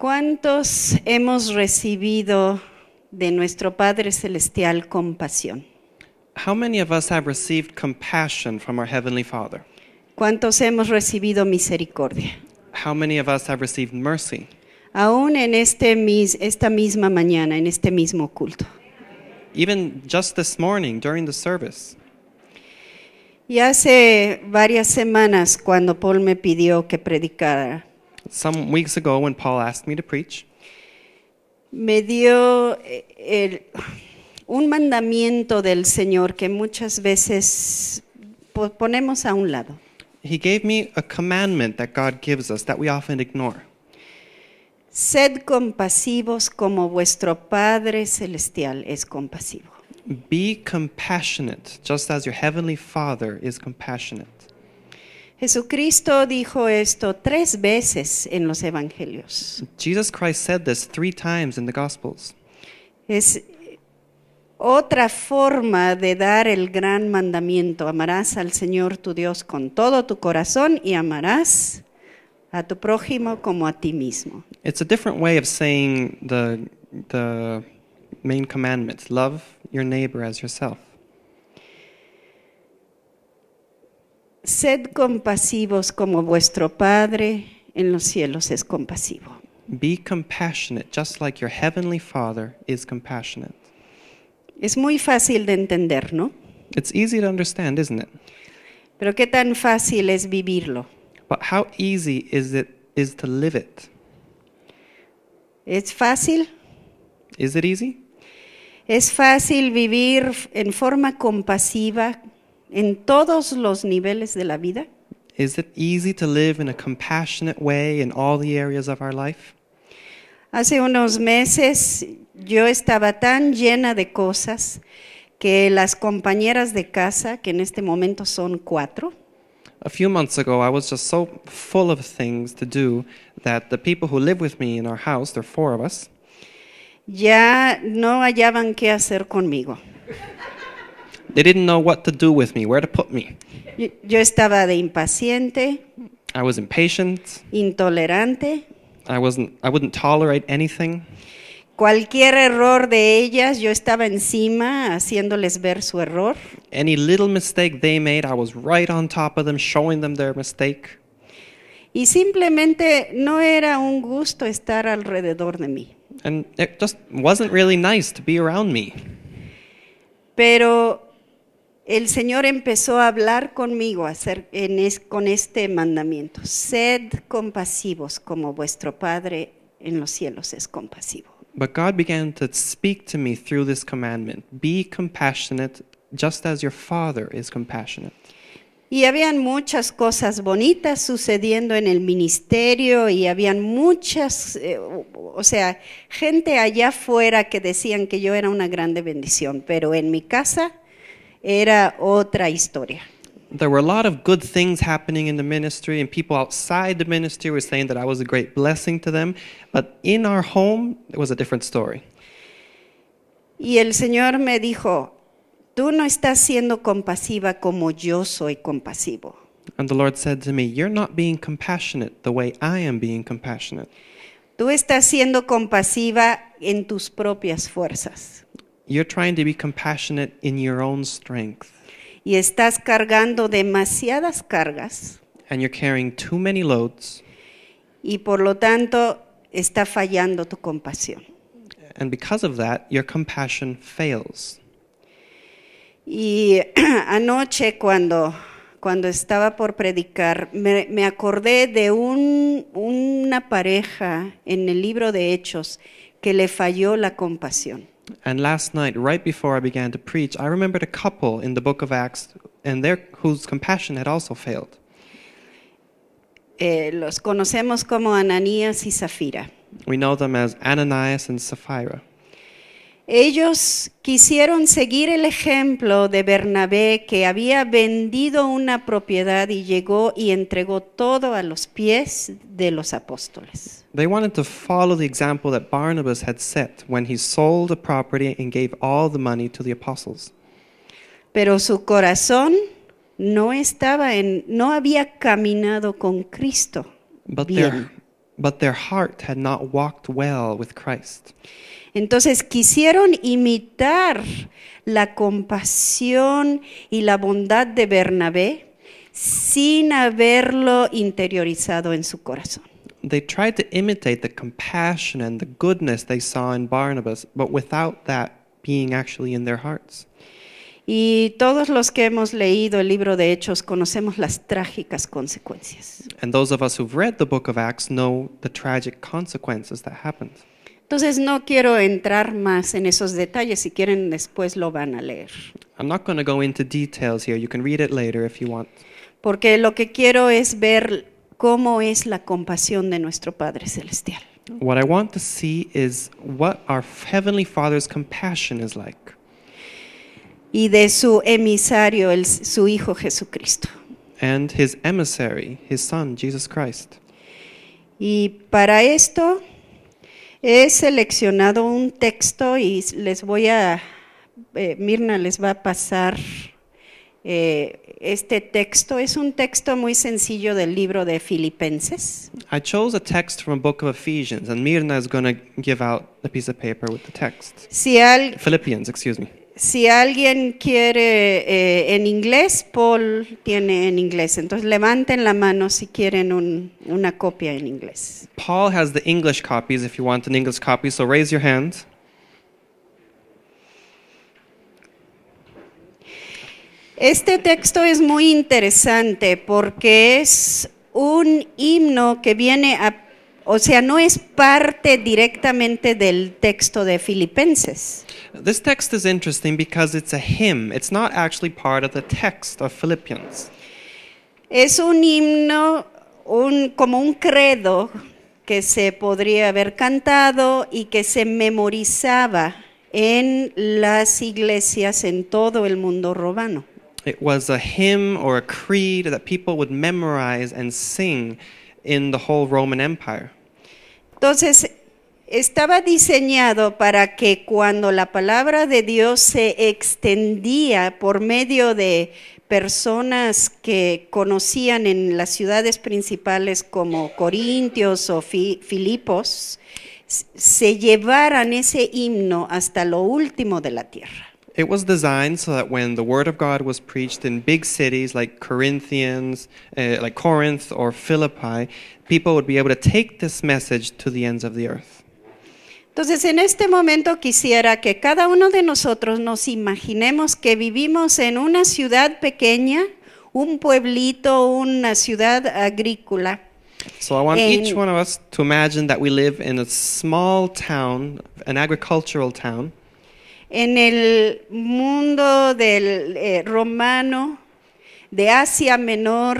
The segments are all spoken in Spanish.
¿Cuántos hemos recibido de nuestro Padre celestial compasión? How many of us have received compassion from our heavenly Father? ¿Cuántos hemos recibido misericordia? How many of us have received mercy? Aún en este esta misma mañana, en este mismo culto. Even just this morning during the service. Y hace varias semanas cuando Paul me pidió que predicara some weeks ago when Paul asked me to preach. Me dio el, un mandamiento del Señor que muchas veces ponemos a un lado. He gave me a commandment that God gives us that we often ignore. Sed compasivos como vuestro Padre celestial es compasivo. Be compassionate, just as your heavenly Father is compassionate. Jesucristo dijo esto tres veces en los evangelios. Jesus Christ said this three times in the Gospels. Es otra forma de dar el gran mandamiento. Amarás al Señor tu Dios con todo tu corazón y amarás a tu prójimo como a ti mismo. It's a different way of saying the, the main commandments. Love your neighbor as yourself. Sed compasivos como vuestro Padre en los cielos es compasivo. Be compassionate, just like your heavenly Father is compassionate. Es muy fácil de entender, ¿no? It's easy to understand, isn't it? Pero qué tan fácil es vivirlo. But how easy is it is to live it? ¿Es fácil? Is it easy? Es fácil vivir en forma compasiva en todos los niveles de la vida? Is it easy to live in a compassionate way in all the areas of our life? Hace unos meses yo estaba tan llena de cosas que las compañeras de casa, que en este momento son cuatro, a few months ago, I was just so full of things to do that the people who live with me in our house, there are four of us, ya no hallaban qué hacer conmigo. They didn't know what to do with me, where to put me. Yo, yo estaba de impaciente. I was impatient. Intolerante. I wasn't I wouldn't tolerate anything. Cualquier error de ellas, yo estaba encima haciéndoles ver su error. Any little mistake they made, I was right on top of them showing them their mistake. Y simplemente no era un gusto estar alrededor de mí. And it just wasn't really nice to be around me. Pero el Señor empezó a hablar conmigo con este mandamiento. Sed compasivos como vuestro Padre en los cielos es compasivo. Y habían muchas cosas bonitas sucediendo en el ministerio y habían muchas, eh, o sea, gente allá afuera que decían que yo era una grande bendición, pero en mi casa era otra historia. There were a lot of good things happening in the ministry, and people outside the ministry were saying that I was a great blessing to them. But in our home, it was a different story. Y el Señor me dijo, tú no estás siendo compasiva como yo soy compasivo. And the Lord said to me, You're not being compassionate the way I am being compassionate. Tú estás siendo compasiva en tus propias fuerzas. You're trying to be compassionate in your own strength. Y estás cargando demasiadas cargas. Y por lo tanto está fallando tu compasión. Y anoche cuando cuando estaba por predicar, me, me acordé de un, una pareja en el libro de Hechos que le falló la compasión. And last night, right before I began to preach, I remembered a couple in the book of Acts and their, whose compassion had also failed. Eh, los conocemos como Ananías y Zafira. We know them as Ananias and Sapphira. Ellos quisieron seguir el ejemplo de Bernabé, que había vendido una propiedad y llegó y entregó todo a los pies de los apóstoles. Pero su corazón no estaba en no había caminado con Cristo. had with entonces quisieron imitar la compasión y la bondad de Bernabé sin haberlo interiorizado en su corazón. They tried to imitate the compassion and the goodness they saw in Barnabas, but without that being actually in their hearts. Y todos los que hemos leído el libro de Hechos conocemos las trágicas consecuencias. And those of us who've read the book of Acts know the tragic consequences that happened. Entonces no quiero entrar más en esos detalles, si quieren después lo van a leer. Porque lo que quiero es ver cómo es la compasión de nuestro Padre celestial. Y de su emisario, su hijo Jesucristo. Y para esto He seleccionado un texto y les voy a, eh, Mirna les va a pasar eh, este texto. Es un texto muy sencillo del libro de Filipenses. I chose a text from a book of Ephesians, and Mirna is going to give out a piece of paper with the text. Philippians, excuse me si alguien quiere eh, en inglés, Paul tiene en inglés. Entonces levanten la mano si quieren una copia en inglés. Paul has the English copies if you want an English copy, so raise your hand. Este texto es muy interesante porque es un himno que viene a o sea, no es parte directamente del texto de Filipenses. This text is interesting because it's a hymn. It's not actually part of the text of Philippians. Es un himno, un, como un credo que se podría haber cantado y que se memorizaba en las iglesias en todo el mundo romano. It was a hymn or a creed that people would memorize and sing the whole Roman Empire. Entonces, estaba diseñado para que cuando la palabra de Dios se extendía por medio de personas que conocían en las ciudades principales como Corintios o Filipos, se llevaran ese himno hasta lo último de la tierra. It was designed so that when the word of God was preached in big cities like Corinthians, uh, like Corinth or Philippi, people would be able to take this message to the ends of the earth. Entonces, en este momento quisiera que cada uno de nosotros nos imaginemos que vivimos en una ciudad pequeña, un pueblito, una ciudad agrícola. So I want en, each one of us to imagine that we live in a small town, an agricultural town. en el mundo del eh, romano de Asia Menor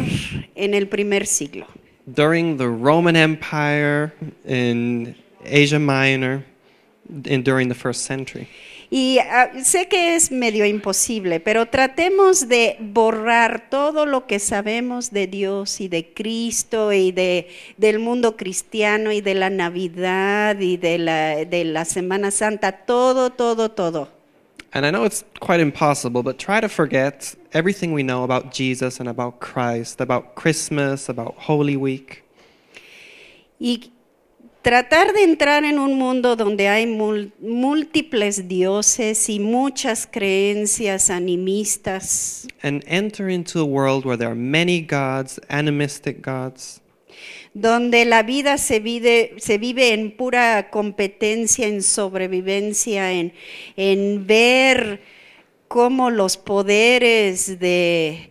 en el primer siglo. During the Roman Empire in Asia Minor and during the first century. Y uh, sé que es medio imposible, pero tratemos de borrar todo lo que sabemos de Dios y de Cristo y de, del mundo cristiano y de la Navidad y de la, de la Semana Santa, todo, todo, todo. And I know it's quite impossible, but try to forget everything we know about Jesus and about Christ, about Christmas, about Holy Week. Y Tratar de entrar en un mundo donde hay múltiples dioses y muchas creencias animistas. enter into a world where there animistic gods. Donde la vida se vive, se vive en pura competencia, en sobrevivencia, en, en ver cómo los poderes de,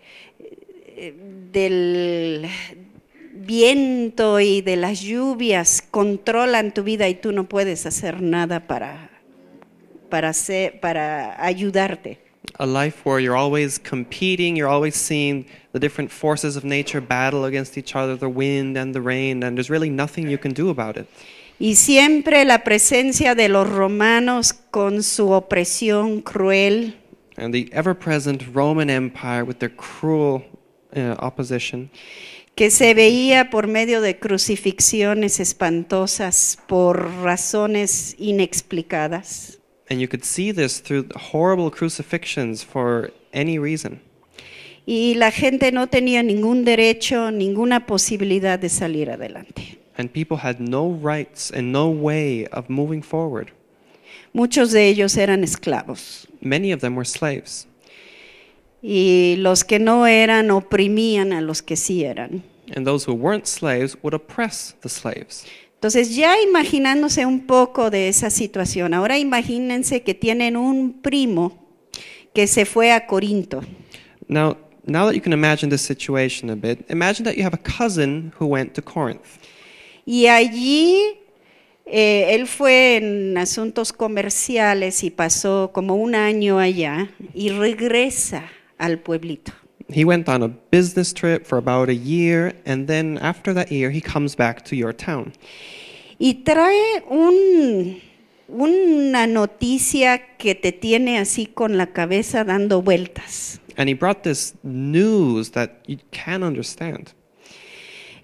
del, viento y de las lluvias controlan tu vida y tú no puedes hacer nada para, para, ser, para ayudarte. A life where you're always competing, you're always seeing the different forces of nature battle against each other, the wind and the rain, and there's really nothing you can do about it. Y siempre la presencia de los romanos con su opresión cruel. And the ever-present Roman Empire with their cruel uh, opposition que se veía por medio de crucifixiones espantosas por razones inexplicadas. Y la gente no tenía ningún derecho, ninguna posibilidad de salir adelante. Muchos de ellos eran esclavos. Y los que no eran oprimían a los que sí eran. And those who weren't slaves would oppress the slaves. Entonces, ya imaginándose un poco de esa situación, ahora imagínense que tienen un primo que se fue a Corinto. Now, now that you can imagine the situation a bit, imagine that you have a cousin who went to Corinth. Y allí eh, él fue en asuntos comerciales y pasó como un año allá y regresa al pueblito. he went on a business trip for about a year, and then after that year, he comes back to your town. Y trae un, una noticia que te tiene así con la cabeza dando vueltas. And he brought this news that you can't understand.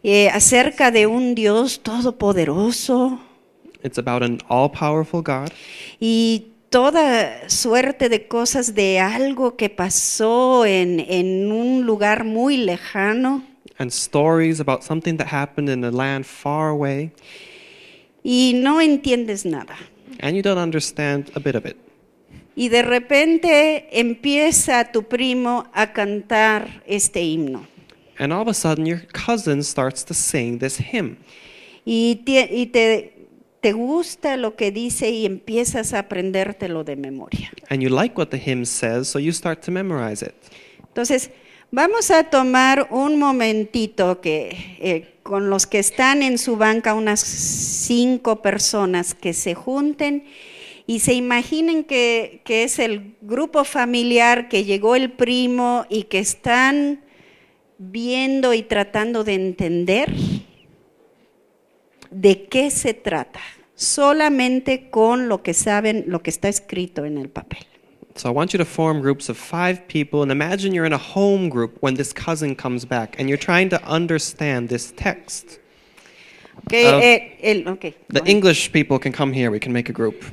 Eh, acerca de un Dios todopoderoso. It's about an all-powerful God. Y toda suerte de cosas de algo que pasó en, en un lugar muy lejano. And stories about something that happened in a land far away. Y no entiendes nada. And you don't understand a bit of it. Y de repente empieza tu primo a cantar este himno. And all of a sudden your cousin starts to sing this hymn. Y, te, y te te gusta lo que dice y empiezas a aprendértelo de memoria. Entonces, vamos a tomar un momentito que eh, con los que están en su banca unas cinco personas que se junten y se imaginen que, que, es el grupo familiar que llegó el primo y que están viendo y tratando de entender de qué se trata solamente con lo que saben, lo que está escrito en el papel. So I want you to form groups of five people and imagine you're in a home group when this cousin comes back and you're trying to understand this text. Okay, eh, okay. The English people can come here, we can make a group.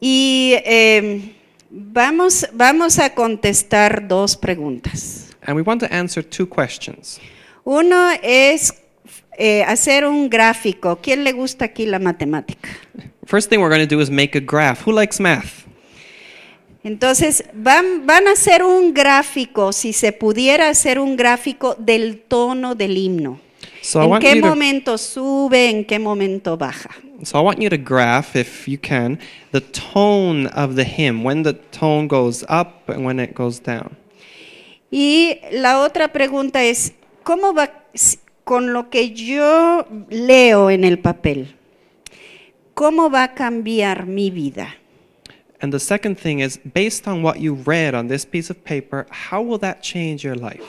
Y em, vamos, vamos a contestar dos preguntas. And we want to answer two questions. Uno es eh, hacer un gráfico. ¿Quién le gusta aquí la matemática? First thing we're going to do is make a graph. Who likes math? Entonces, van, van a hacer un gráfico, si se pudiera hacer un gráfico del tono del himno. So ¿En qué momento to, sube? ¿En qué momento baja? So I want you to graph, if you can, the tone of the hymn, when the tone goes up and when it goes down. Y la otra pregunta es, ¿cómo va, con lo que yo leo en el papel, ¿cómo va a cambiar mi vida? And the second thing is, based on what you read on this piece of paper, how will that change your life?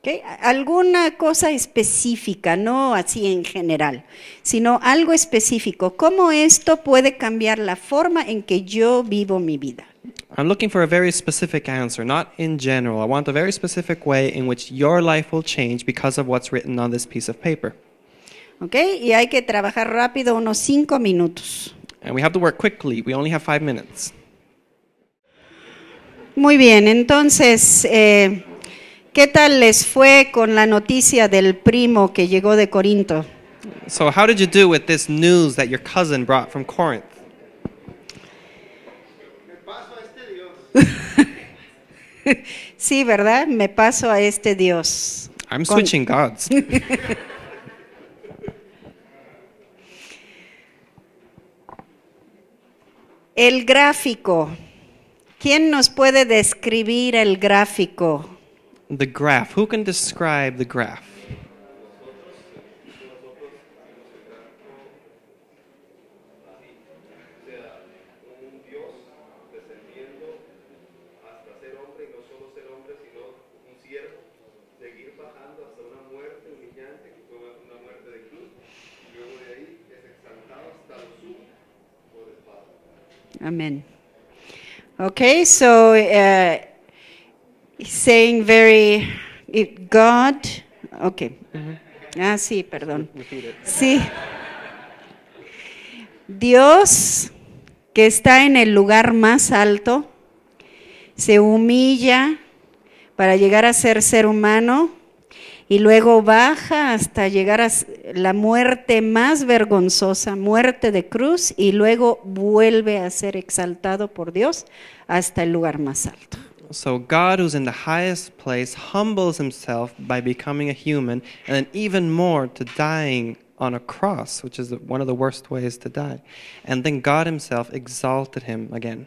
Okay. Alguna cosa específica, no así en general, sino algo específico. ¿Cómo esto puede cambiar la forma en que yo vivo mi vida? I'm looking for a very specific answer, not in general. I want a very specific way in which your life will change because of what's written on this piece of paper. Okay, y hay que trabajar rápido unos cinco minutos. And we have to work quickly. We only have five minutes. Muy bien, entonces, eh, ¿qué tal les fue con la noticia del primo que llegó de Corinto? So how did you do with this news that your cousin brought from Corinth? sí, ¿verdad? Me paso a este Dios. I'm switching gods. el gráfico. ¿Quién nos puede describir el gráfico? The graph. Who can describe the graph? Amén. Okay, so uh, saying very, God, okay. Mm-hmm. Ah, sí, perdón. Sí. Dios, que está en el lugar más alto, se humilla para llegar a ser ser humano y luego baja hasta llegar a la muerte más vergonzosa, muerte de cruz, y luego vuelve a ser exaltado por Dios hasta el lugar más alto. So God, who's in the highest place, humbles himself by becoming a human, and then even more to dying on a cross, which is one of the worst ways to die. And then God himself exalted him again.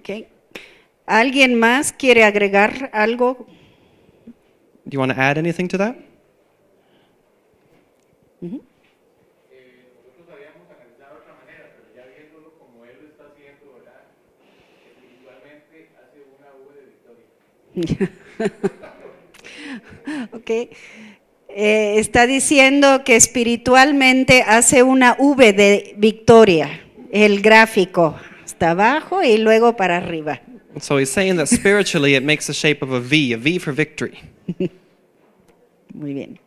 Okay. ¿Alguien más quiere agregar algo? Do you want to add anything to that? okay. Eh, está diciendo que espiritualmente hace una V de victoria, el gráfico, está abajo y luego para arriba. So he's saying that spiritually it makes the shape of a V, a V for victory. Muy bien.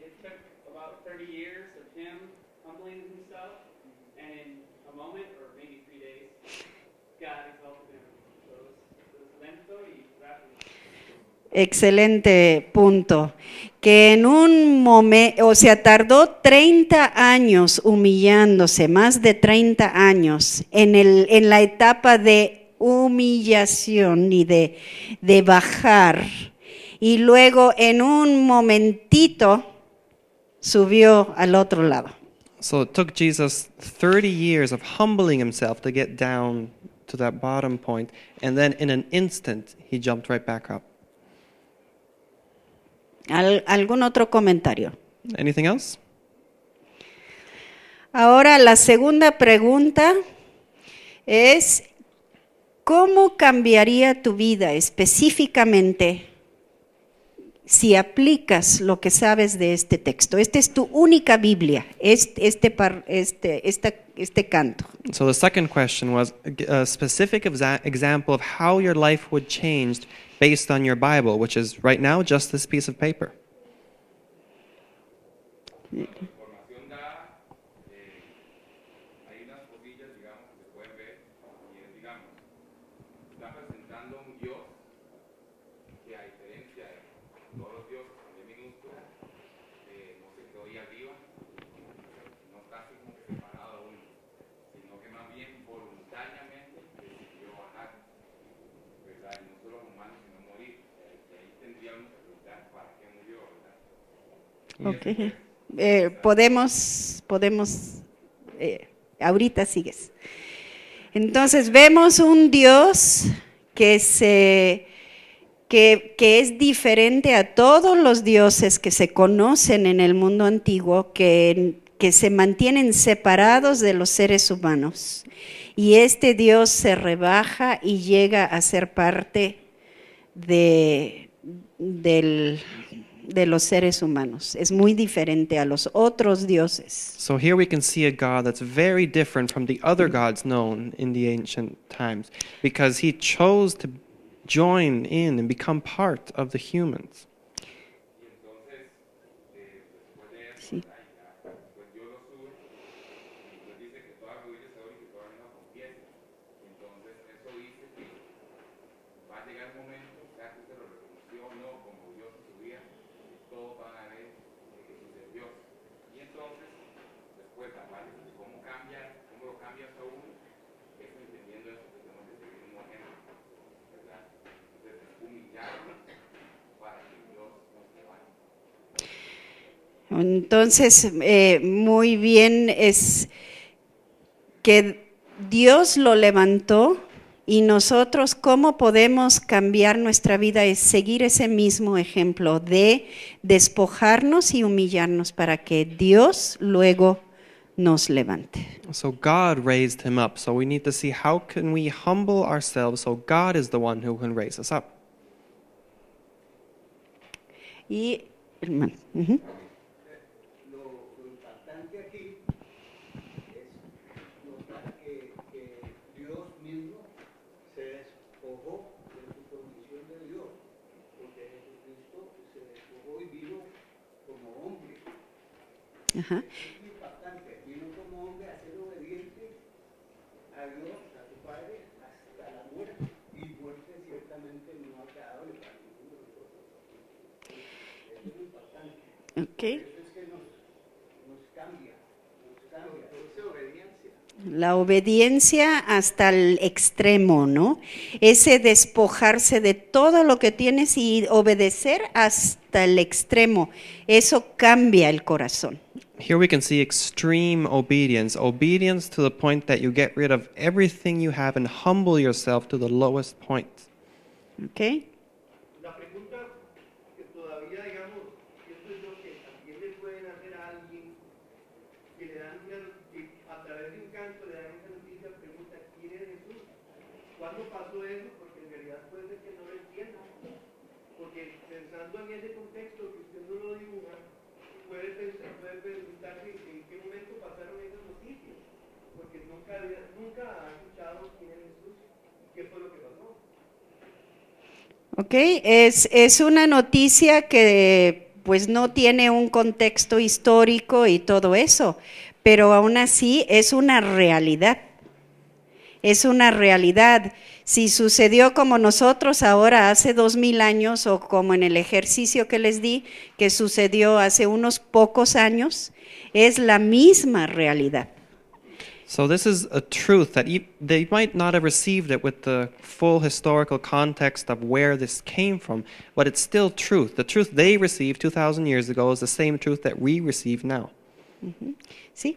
It took about 30 years of him humbling himself and a moment or maybe 3 days God enveloped there. Eso es lento y rápido. Excelente punto. Que en un o sea, tardó 30 años humillándose, más de 30 años en el en la etapa de humillación y de, de bajar. Y luego en un momentito subió al otro lado. So it took Jesus 30 years of humbling himself to get down to that bottom point, and then in an instant he jumped right back up. Al, ¿Algún otro comentario? Anything else? Ahora la segunda pregunta es ¿Cómo cambiaría tu vida específicamente si aplicas lo que sabes de este texto? Esta es tu única Biblia, este, este, este, este, este canto. So the second question was a specific example of how your life would change based on your Bible, which is right now just this piece of paper. Eh, podemos, podemos, eh, ahorita sigues. Entonces vemos un Dios que, se, que, que es diferente a todos los dioses que se conocen en el mundo antiguo, que, que se mantienen separados de los seres humanos. Y este Dios se rebaja y llega a ser parte de, del, de los seres humanos. Es muy diferente a los otros dioses. So here we can see a God that's very different from the other mm. gods known in the ancient times because he chose to join in and become part of the humans. Entonces, eh, muy bien es que Dios lo levantó y nosotros cómo podemos cambiar nuestra vida es seguir ese mismo ejemplo de despojarnos y humillarnos para que Dios luego nos levante. So God raised him up. So we need to see how can we humble ourselves so God is the one who can raise us up. Y hermano. Ajá. Es impactante. Vino como hombre a ser obediente a Dios, a tu Padre, hasta la muerte. Y muerte ciertamente no ha quedado ninguno de nosotros. Eso es impactante. Okay. Eso es que nos, cambia. Nos cambia. Produce obediencia. La obediencia hasta el extremo, ¿no? Ese despojarse de todo lo que tienes y obedecer hasta el extremo, eso cambia el corazón, here we can see extreme obedience. Obedience to the point that you get rid of everything you have and humble yourself to the lowest point. Okay. Ok, es, es una noticia que pues no tiene un contexto histórico y todo eso, pero aún así es una realidad. Es una realidad. Si sucedió como nosotros ahora hace dos mil años o como en el ejercicio que les di, que sucedió hace unos pocos años, es la misma realidad. So this is a truth that e they might not have received it with the full historical context of where this came from, but it's still truth. The truth they received 2,000 years ago is the same truth that we receive now. Mm -hmm. See?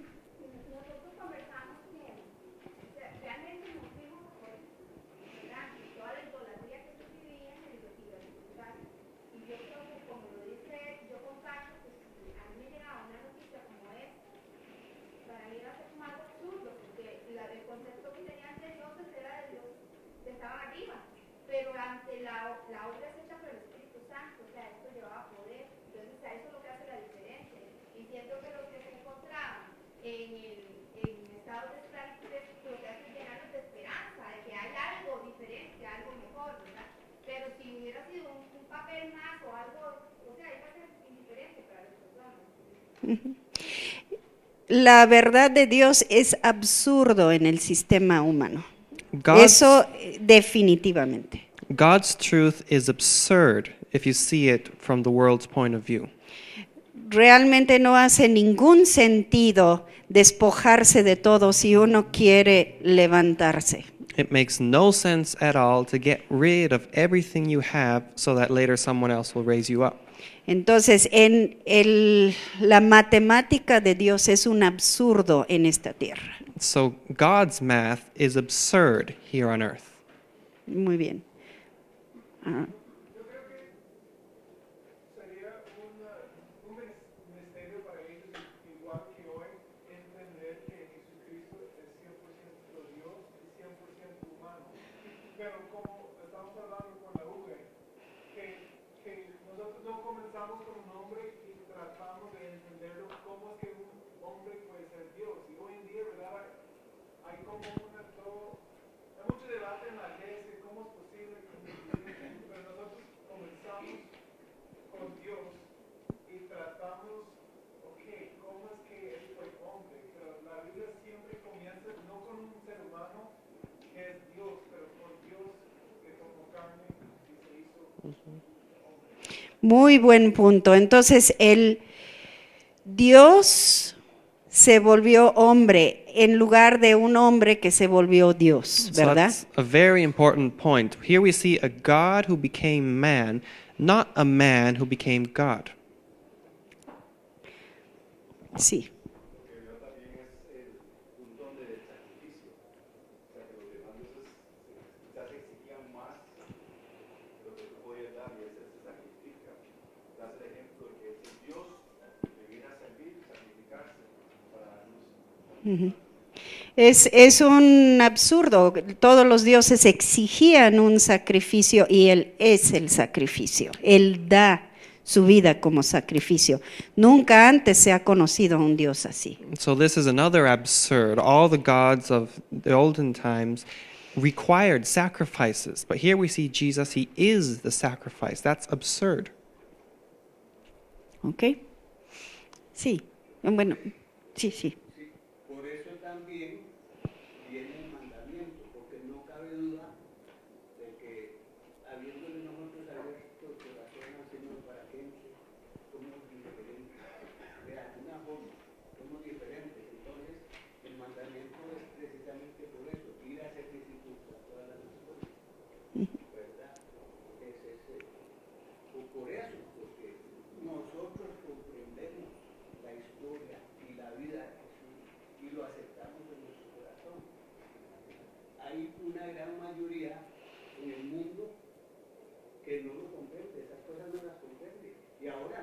la verdad de Dios es absurdo en el sistema humano. God's, Eso eh, definitivamente. God's truth is absurd if you see it from the world's point of view. Realmente no hace ningún sentido despojarse de todo si uno quiere levantarse. It makes no sense at all to get rid of everything you have so that later someone else will raise you up. Entonces, en el, la matemática de Dios es un absurdo en esta tierra. So God's math is absurd here on earth. Muy bien. Ah. Muy buen punto. Entonces, el Dios se volvió hombre en lugar de un hombre que se volvió Dios, ¿verdad? a very important point. Here we see a God who became man, not a man who became God. Sí. Es, es, un absurdo. Todos los dioses exigían un sacrificio y Él es el sacrificio. Él da su vida como sacrificio. Nunca antes se ha conocido un Dios así. So this is another absurd. All the gods of the olden times required sacrifices, but here we see Jesus, he is the sacrifice. That's absurd. Okay. Sí. Bueno, sí, sí.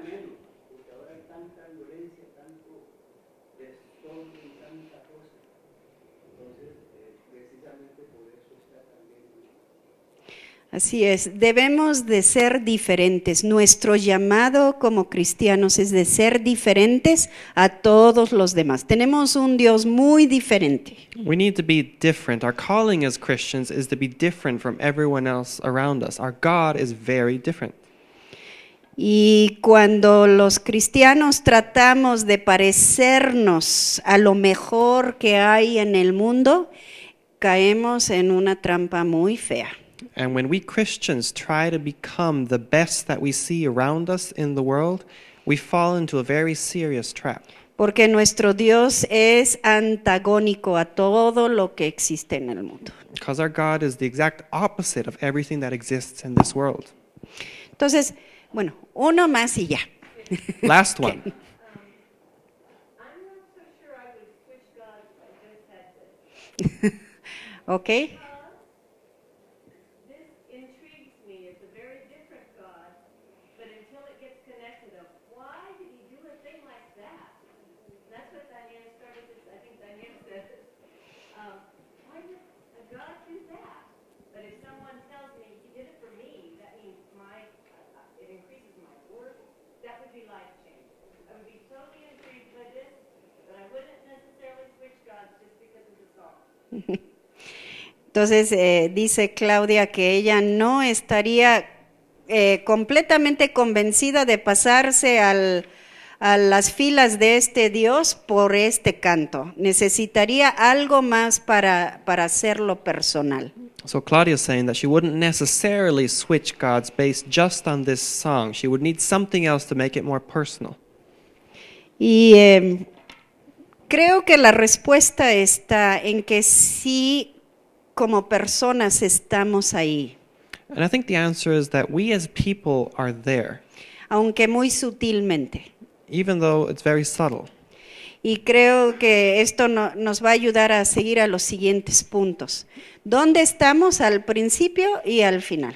menos, porque ahora hay tanta violencia, tanto desorden tanta cosa. Entonces, eh, precisamente por eso también. Así es, debemos de ser diferentes. Nuestro llamado como cristianos es de ser diferentes a todos los demás. Tenemos un Dios muy diferente. We need to be different. Our calling as Christians is to be different from everyone else around us. Our God is very different. Y cuando los cristianos tratamos de parecernos a lo mejor que hay en el mundo, caemos en una trampa muy fea. And when we Christians try to become the best that we see around us in the world, we fall into a very serious trap. Porque nuestro Dios es antagónico a todo lo que existe en el mundo. Because our God is the exact opposite of everything that exists in this world. Entonces, bueno, uno más y ya. Last one. okay. okay. Entonces eh, dice Claudia que ella no estaría eh, completamente convencida de pasarse al, a las filas de este Dios por este canto. Necesitaría algo más para, para hacerlo personal. So Claudia saying that she wouldn't necessarily switch God's base just on this song. She would need something else to make it more personal. Y eh, creo que la respuesta está en que sí como personas estamos ahí. Aunque muy sutilmente. Y creo que esto nos va a ayudar a seguir a los siguientes puntos. ¿Dónde estamos al principio y al final?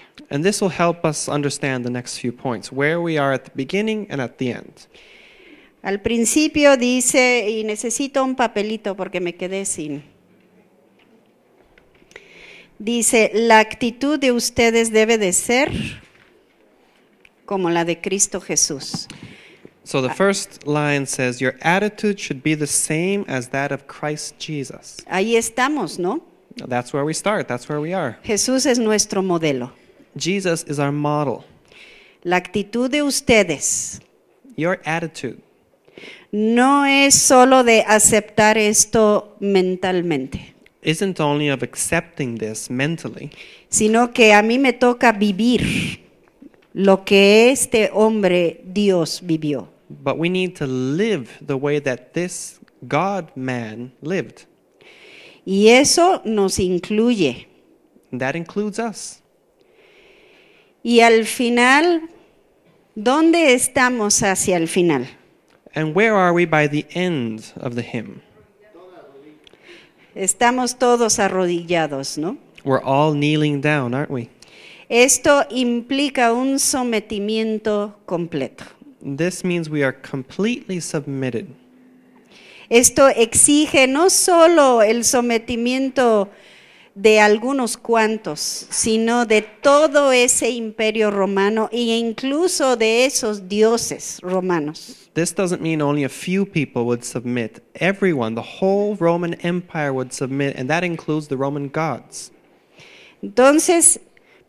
Al principio dice, y necesito un papelito porque me quedé sin. Dice, la actitud de ustedes debe de ser como la de Cristo Jesús. So the ah. first line says, your attitude should be the same as that of Christ Jesus. Ahí estamos, ¿no? That's where we start. That's where we are. Jesús es nuestro modelo. Jesus is our model. La actitud de ustedes. Your attitude. No es solo de aceptar esto mentalmente. isn't only of accepting this mentally, sino que a mí me toca vivir lo que este hombre Dios vivió. But we need to live the way that this God man lived. Y eso nos incluye. That includes us. Y al final, ¿dónde estamos hacia el final? And where are we by the end of the hymn? Estamos todos arrodillados, ¿no? Esto implica un sometimiento completo. Esto exige no solo el sometimiento de algunos cuantos, sino de todo ese imperio romano e incluso de esos dioses romanos. This doesn't mean only a few people would submit. Everyone, the whole Roman Empire would submit, and that includes the Roman gods. Entonces,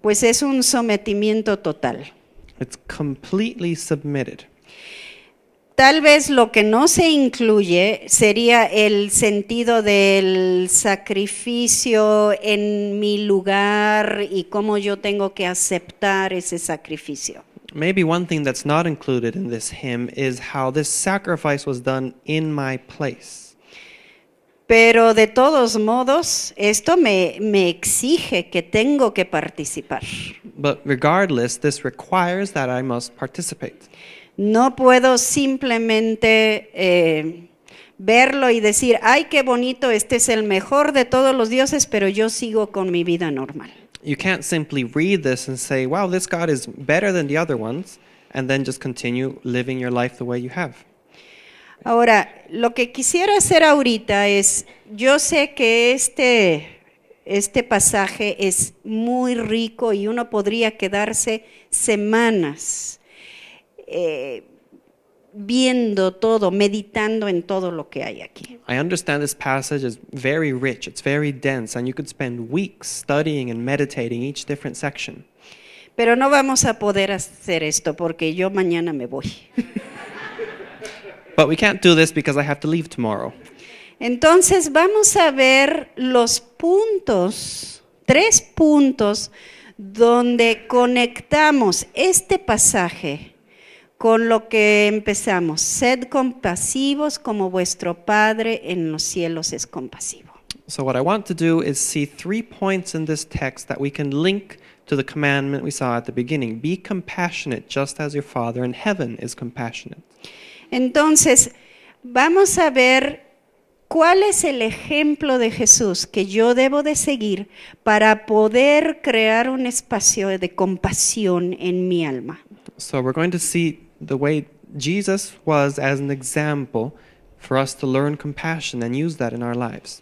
pues es un sometimiento total. It's completely submitted. Tal vez lo que no se incluye sería el sentido del sacrificio en mi lugar y cómo yo tengo que aceptar ese sacrificio. Maybe one thing that's not included in this hymn is how this sacrifice was done in my place. Pero de todos modos, esto me, me exige que tengo que participar. But regardless, this requires that I must participate. No puedo simplemente eh, verlo y decir, ay, qué bonito, este es el mejor de todos los dioses, pero yo sigo con mi vida normal. You can't simply read this and say, wow, this God is better than the other ones, and then just continue living your life the way you have. Ahora, lo que quisiera hacer ahorita es, yo sé que este, este pasaje es muy rico y uno podría quedarse semanas eh, viendo todo, meditando en todo lo que hay aquí. I understand this passage is very rich, it's very dense, and you could spend weeks studying and meditating each different section. Pero no vamos a poder hacer esto porque yo mañana me voy. But we can't do this because I have to leave tomorrow. Entonces vamos a ver los puntos, tres puntos donde conectamos este pasaje con lo que empezamos. Sed compasivos como vuestro Padre en los cielos es compasivo. So what I want to do is see three points in this text that we can link to the commandment we saw at the beginning. Be compassionate just as your Father in heaven is compassionate. Entonces, vamos a ver cuál es el ejemplo de Jesús que yo debo de seguir para poder crear un espacio de compasión en mi alma. So we're going to see the way Jesus was as an example for us to learn compassion and use that in our lives.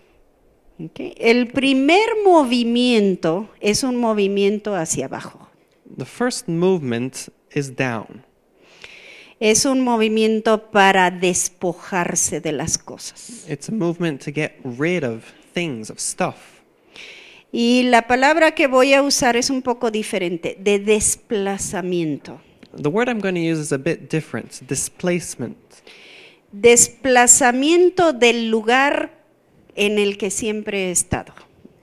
Okay. El primer movimiento es un movimiento hacia abajo. The first movement is down. Es un movimiento para despojarse de las cosas. It's a movement to get rid of things, of stuff. Y la palabra que voy a usar es un poco diferente, de desplazamiento. The word I'm going to use is a bit different. Displacement. Desplazamiento del lugar en el que siempre he estado.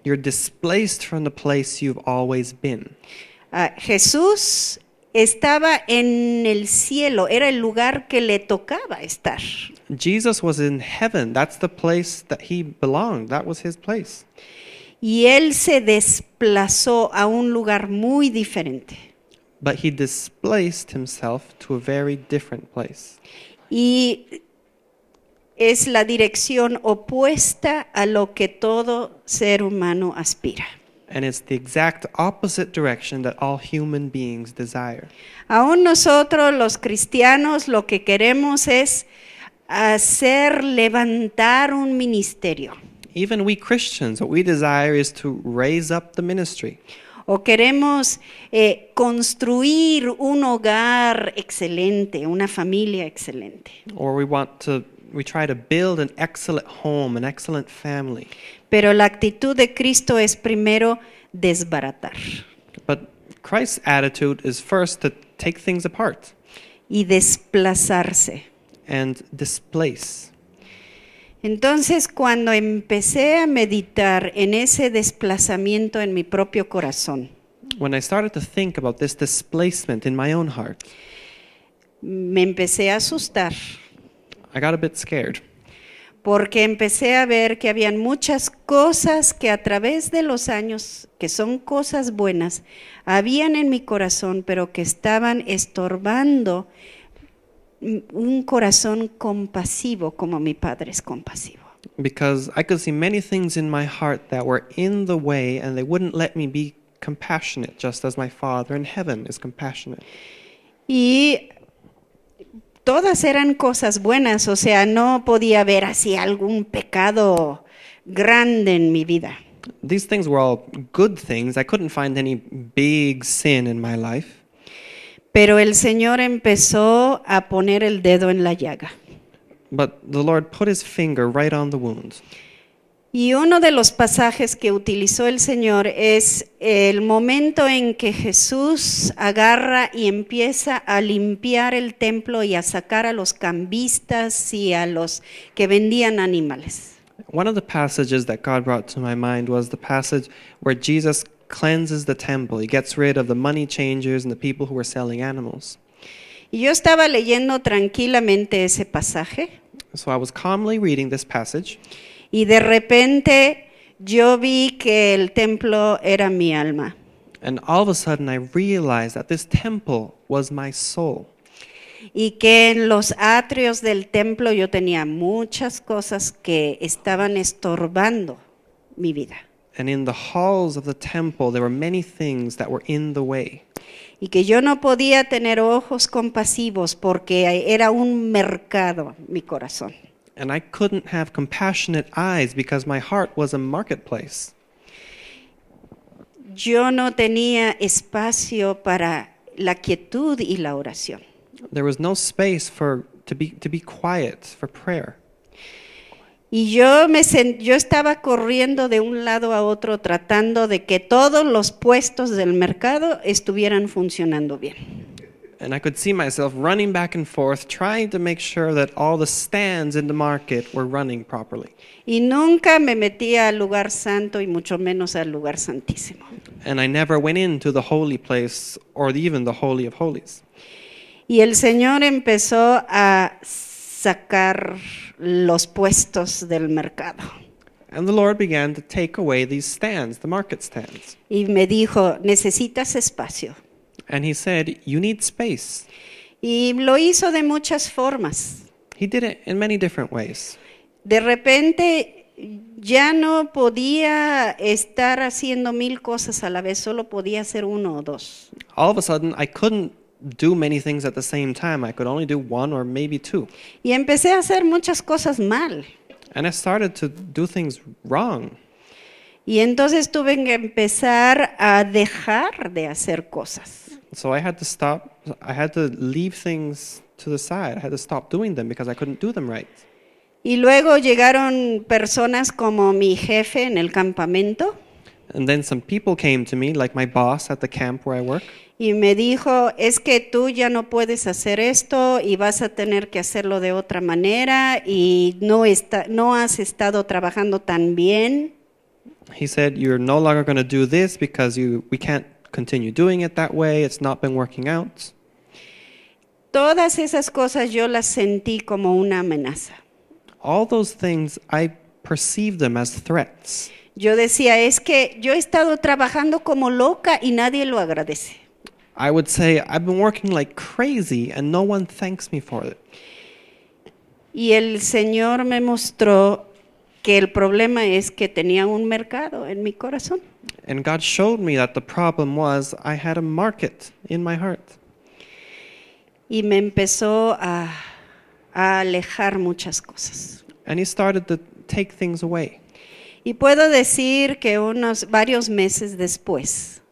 You're displaced from the place you've always been. Ah, Jesús estaba en el cielo, era el lugar que le tocaba estar. Jesus was in heaven. That's the place that he belonged. That was his place. Y él se desplazó a un lugar muy diferente. But he displaced himself to a very different place. Y es la dirección opuesta a lo que todo ser humano aspira. And it's the exact opposite direction that all human beings desire. Aún nosotros los cristianos lo que queremos es hacer levantar un ministerio. Even we Christians, what we desire is to raise up the ministry. o queremos eh, construir un hogar excelente, una familia excelente. Or we want to we try to build an excellent home, an excellent family. Pero la actitud de Cristo es primero desbaratar. But Christ's attitude is first to take things apart. Y desplazarse. And displace. Entonces, cuando empecé a meditar en ese desplazamiento en mi propio corazón, me empecé a asustar. Porque empecé a ver que habían muchas cosas que a través de los años, que son cosas buenas, habían en mi corazón, pero que estaban estorbando un corazón compasivo como mi padre es compasivo. Because I could see many things in my heart that were in the way and they wouldn't let me be compassionate just as my father in heaven is compassionate. Y todas eran cosas buenas, o sea, no podía ver así algún pecado grande en mi vida. These things were all good things. I couldn't find any big sin in my life. Pero el Señor empezó a poner el dedo en la llaga. But the Lord put his finger right on the Y uno de los pasajes que utilizó el Señor es el momento en que Jesús agarra y empieza a limpiar el templo y a sacar a los cambistas y a los que vendían animales. One of the passages that God brought to my mind was the passage where Jesus cleanses the temple. He gets rid of the money changers and the people who are selling animals. Y yo estaba leyendo tranquilamente ese pasaje. So I was calmly reading this passage. Y de repente yo vi que el templo era mi alma. And all of a sudden I realized that this temple was my soul. Y que en los atrios del templo yo tenía muchas cosas que estaban estorbando mi vida. And in the halls of the temple there were many things that were in the way. y que yo no podía tener ojos compasivos porque era un mercado mi corazón. And I couldn't have compassionate eyes because my heart was a marketplace. Yo no tenía espacio para la quietud y la oración. There was no space for to be to be quiet for prayer. Y yo, me yo estaba corriendo de un lado a otro tratando de que todos los puestos del mercado estuvieran funcionando bien. Y nunca me metía al lugar santo y mucho menos al lugar santísimo. Y el Señor empezó a sacar los puestos del mercado. And the Lord began to take away these stands, the market stands. Y me dijo, necesitas espacio. And he said, you need space. Y lo hizo de muchas formas. He did it in many different ways. De repente ya no podía estar haciendo mil cosas a la vez, solo podía hacer uno o dos. All of a sudden I couldn't do many things at the same time. I could only do one or maybe two. Y empecé a hacer muchas cosas mal. And I started to do things wrong. Y entonces tuve que empezar a dejar de hacer cosas. So I had to stop. I had to leave things to the side. I had to stop doing them because I couldn't do them right. Y luego llegaron personas como mi jefe en el campamento. And then some people came to me, like my boss at the camp where I work. Y me dijo, es que tú ya no puedes hacer esto y vas a tener que hacerlo de otra manera y no, está, no has estado trabajando tan bien. He said, you're no longer going to do this because you, we can't continue doing it that way. It's not been working out. Todas esas cosas yo las sentí como una amenaza. All those things, I perceived them as threats. Yo decía, es que yo he estado trabajando como loca y nadie lo agradece. I would say, I've been working like crazy and no one thanks me for it. Y el Señor me mostró que el problema es que tenía un mercado en mi corazón. And God showed me that the problem was I had a market in my heart. Y me empezó a, a alejar muchas cosas. And he started to take things away. Y puedo decir que unos varios meses después.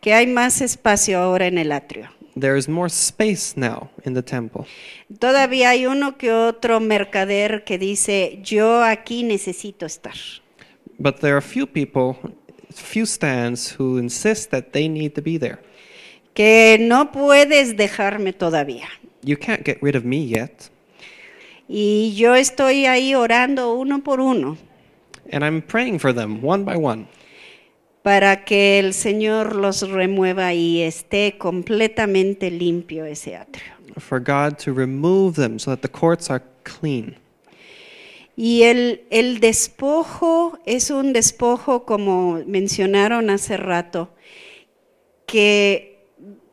que hay más espacio ahora en el atrio. Todavía hay uno que otro mercader que dice, "Yo aquí necesito estar." But are people, insist Que no puedes dejarme todavía. Y yo estoy ahí orando uno por uno. praying Para que el Señor los remueva y esté completamente limpio ese atrio. For God to remove them so that the courts are clean. Y el, el despojo es un despojo, como mencionaron hace rato, que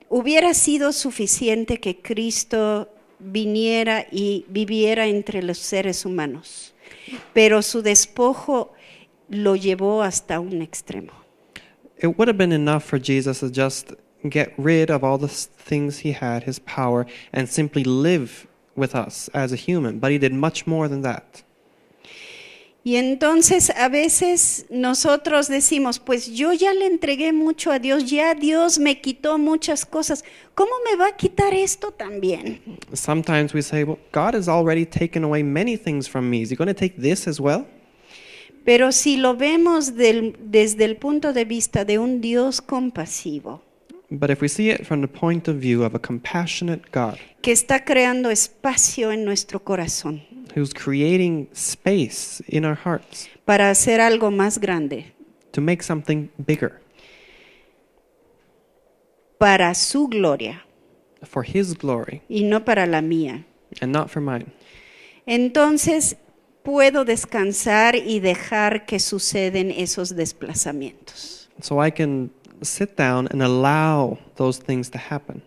hubiera sido suficiente que Cristo viniera y viviera entre los seres humanos. Pero su despojo lo llevó hasta un extremo. It would have been enough for Jesus to just get rid of all the things he had, his power, and simply live with us as a human, but he did much more than that. Y entonces a veces nosotros decimos, pues yo ya le entregué mucho a Dios, ya Dios me quitó muchas cosas, ¿cómo me va a quitar esto también? Pero si lo vemos desde el punto de vista de un Dios compasivo, que está creando espacio en nuestro corazón who's creating space in our hearts para hacer algo más grande, to make something bigger para su gloria for his glory y no para la mía. and not for mine. Entonces puedo descansar y dejar que suceden esos desplazamientos. So I can sit down and allow those things to happen.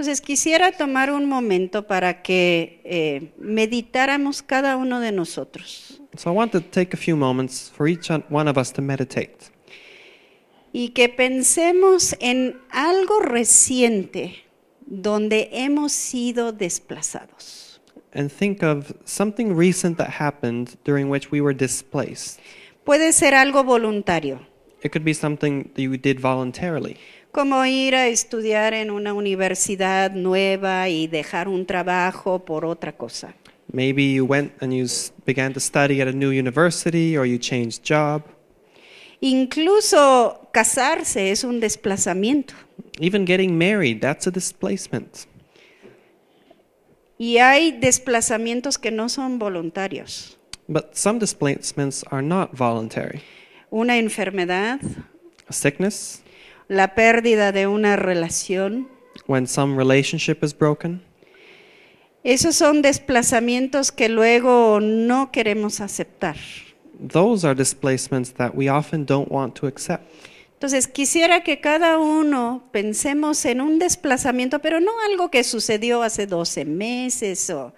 Entonces quisiera tomar un momento para que eh, meditáramos cada uno de nosotros. So I want to take a few moments for each one of us to meditate. Y que pensemos en algo reciente donde hemos sido desplazados. And think of something recent that happened during which we were displaced. Puede ser algo voluntario. It could be something that you did voluntarily como ir a estudiar en una universidad nueva y dejar un trabajo por otra cosa. Maybe you went and you began to study at a new university or you changed job. Incluso casarse es un desplazamiento. Even getting married, that's a displacement. Y hay desplazamientos que no son voluntarios. But some displacements are not voluntary. Una enfermedad. A sickness la pérdida de una relación. When some relationship is broken. Esos son desplazamientos que luego no queremos aceptar. Those are displacements that we often don't want to accept. Entonces quisiera que cada uno pensemos en un desplazamiento, pero no algo que sucedió hace 12 meses, o,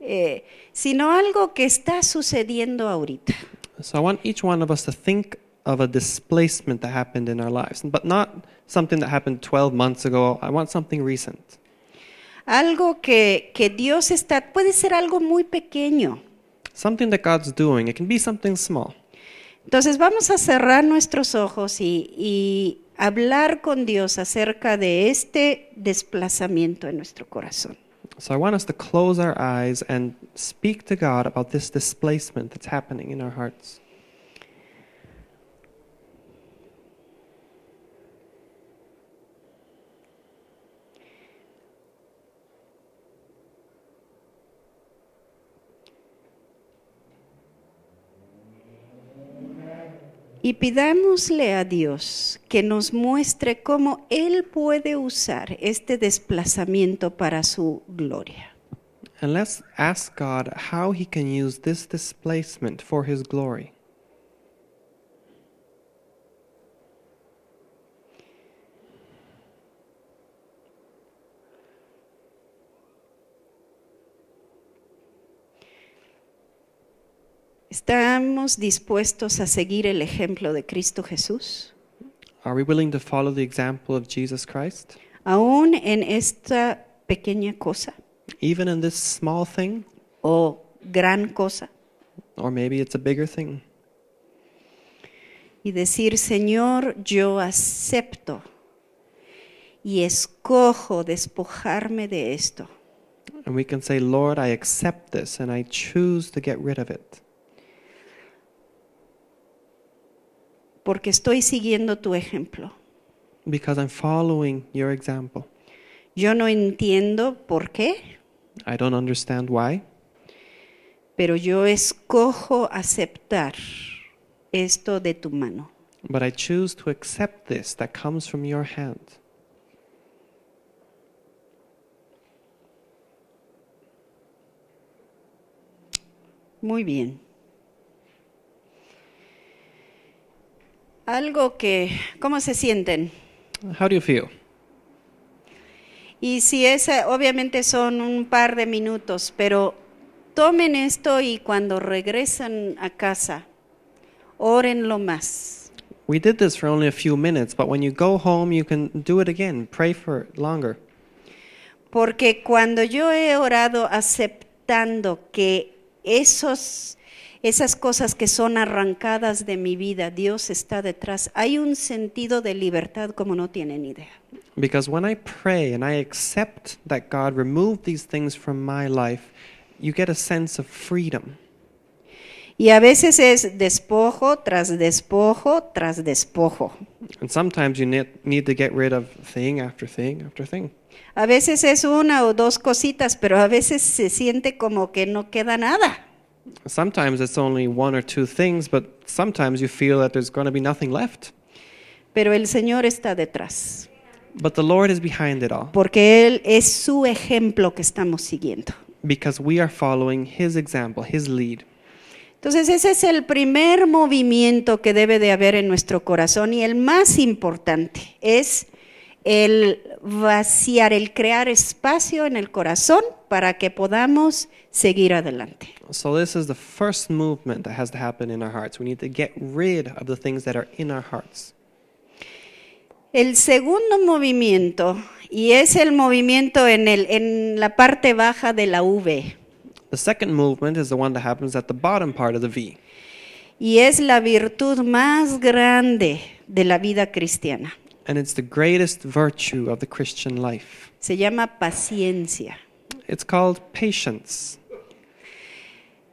eh, sino algo que está sucediendo ahorita. So I want each one of us to think of a displacement that happened in our lives, but not something that happened 12 months ago. I want something recent. Algo que, que Dios está, puede ser algo muy pequeño. Something that God's doing. It can be something small. Entonces vamos a cerrar nuestros ojos y, y hablar con Dios acerca de este desplazamiento en nuestro corazón. So I want us to close our eyes and speak to God about this displacement that's happening in our hearts. y pidámosle a Dios que nos muestre cómo Él puede usar este desplazamiento para su gloria. And let's ask God how He can use this displacement for His glory. ¿Estamos dispuestos a seguir el ejemplo de Cristo Jesús? Are we willing to follow the example of Jesus Christ? Aún en esta pequeña cosa. Even in this small thing. O gran cosa. Or maybe it's a bigger thing. Y decir, Señor, yo acepto y escojo despojarme de esto. And we can say, Lord, I accept this and I choose to get rid of it. porque estoy siguiendo tu ejemplo. Because I'm following your example. Yo no entiendo por qué. I don't understand why. Pero yo escojo aceptar esto de tu mano. But I choose to accept this that comes from your hand. Muy bien. Algo que, ¿cómo se sienten? How do you feel? Y si es, eh, obviamente son un par de minutos, pero tomen esto y cuando regresan a casa, oren lo más. We did this for only a few minutes, but when you go home, you can do it again. Pray for longer. Porque cuando yo he orado aceptando que esos esas cosas que son arrancadas de mi vida, Dios está detrás. Hay un sentido de libertad como no tienen idea. Because when I pray and I accept that God removed these things from my life, you get a sense of freedom. Y a veces es despojo tras despojo tras despojo. And sometimes you need to get rid of thing after thing after thing. A veces es una o dos cositas, pero a veces se siente como que no queda nada sometimes it's only one or two things, but sometimes you feel that there's going to be nothing left. Pero el Señor está detrás. But the Lord is behind it all. Porque él es su ejemplo que estamos siguiendo. Because we are following his example, his lead. Entonces ese es el primer movimiento que debe de haber en nuestro corazón y el más importante es el vaciar, el crear espacio en el corazón para que podamos seguir adelante. So this is the first movement that has to happen in our hearts. We need to get rid of the things that are in our hearts. El segundo movimiento y es el movimiento en el en la parte baja de la V. The second movement is the one that happens at the bottom part of the V. Y es la virtud más grande de la vida cristiana. And it's the greatest virtue of the Christian life. Se llama paciencia. It's called patience.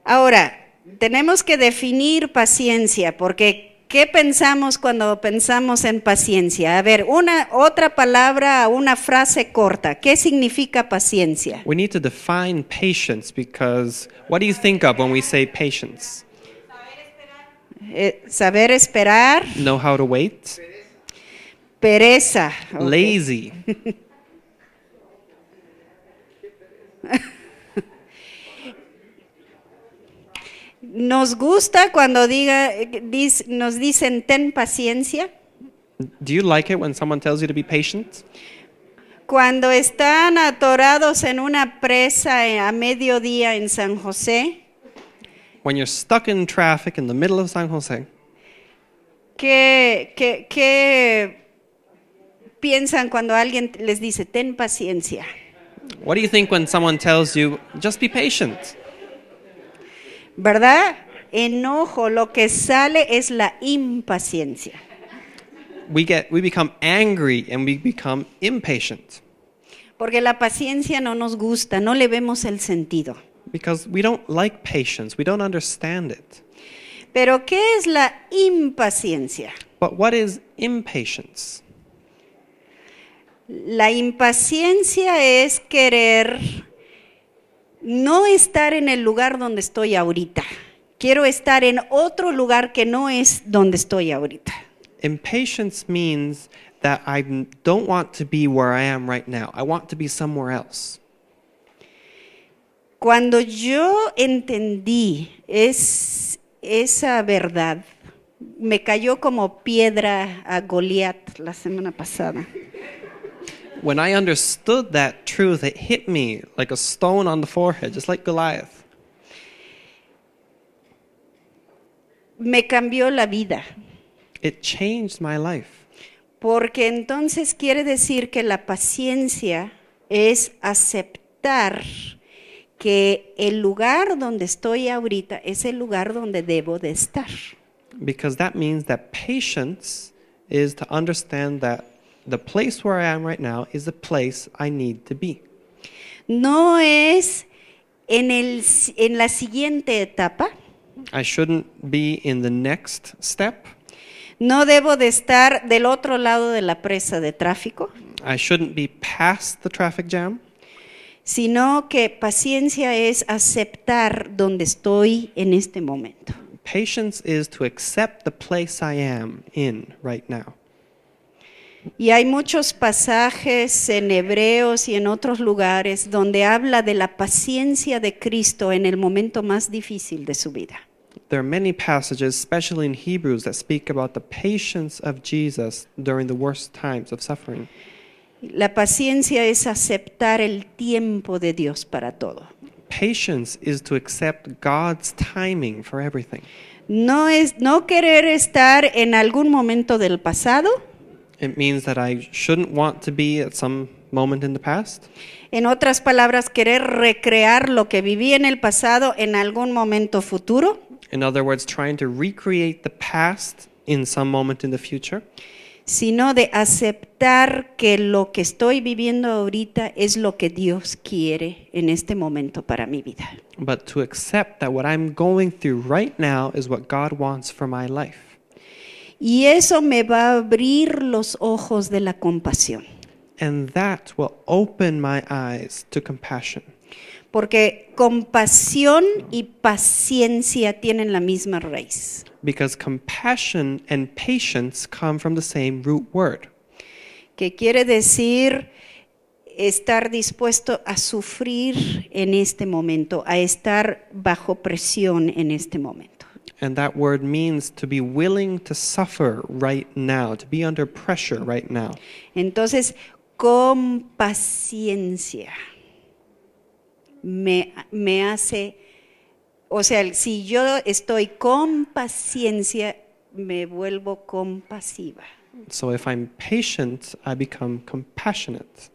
Ahora, tenemos que definir paciencia porque ¿qué pensamos cuando pensamos en paciencia? A ver, una otra palabra, una frase corta. ¿Qué significa paciencia? We need to define patience because what do you think of when we say patience? Eh, saber esperar. Know how to wait. Pereza. Lazy. nos gusta cuando diga, nos dicen ten paciencia. Do you like it when someone tells you to be patient? Cuando están atorados en una presa a mediodía en San José. When you're stuck in traffic in the middle of San Jose. Que, que, que piensan cuando alguien les dice ten paciencia? What do you think when someone tells you just be patient? ¿Verdad? Enojo, lo que sale es la impaciencia. We get we become angry and we become impatient. Porque la paciencia no nos gusta, no le vemos el sentido. Because we don't like patience, we don't understand it. Pero ¿qué es la impaciencia? But what is impatience? La impaciencia es querer no estar en el lugar donde estoy ahorita. Quiero estar en otro lugar que no es donde estoy ahorita. Impatience means that I don't want to be where I am right now. I want to be somewhere else. Cuando yo entendí esa verdad, me cayó como piedra a Goliat la semana pasada. when I understood that truth, it hit me like a stone on the forehead, just like Goliath. Me cambió la vida. It changed my life. Porque entonces quiere decir que la paciencia es aceptar que el lugar donde estoy ahorita es el lugar donde debo de estar. Because that means that patience is to understand that the place where I am right now is the place I need to be. No es en, el, en la siguiente etapa. I shouldn't be in the next step. No debo de estar del otro lado de la presa de tráfico. I shouldn't be past the traffic jam. Sino que paciencia es aceptar donde estoy en este momento. Patience is to accept the place I am in right now. Y hay muchos pasajes en Hebreos y en otros lugares donde habla de la paciencia de Cristo en el momento más difícil de su vida. La paciencia es aceptar el tiempo de Dios para todo. Patience is to God's timing for everything. No es no querer estar en algún momento del pasado It means that I shouldn't want to be at some moment in the past. En otras palabras, querer recrear lo que viví en el pasado en algún momento futuro. In other words, trying to recreate the past in some moment in the future. Sino de aceptar que lo que estoy viviendo ahorita es lo que Dios quiere en este momento para mi vida. But to accept that what I'm going through right now is what God wants for my life. Y eso me va a abrir los ojos de la compasión. Porque compasión y paciencia tienen la misma raíz. Because Que quiere decir estar dispuesto a sufrir en este momento, a estar bajo presión en este momento. And that word means to be willing to suffer right now, to be under pressure right now. Entonces, con paciencia me, me hace, o sea, si yo estoy con paciencia, me vuelvo compasiva. So if I'm patient, I become compassionate.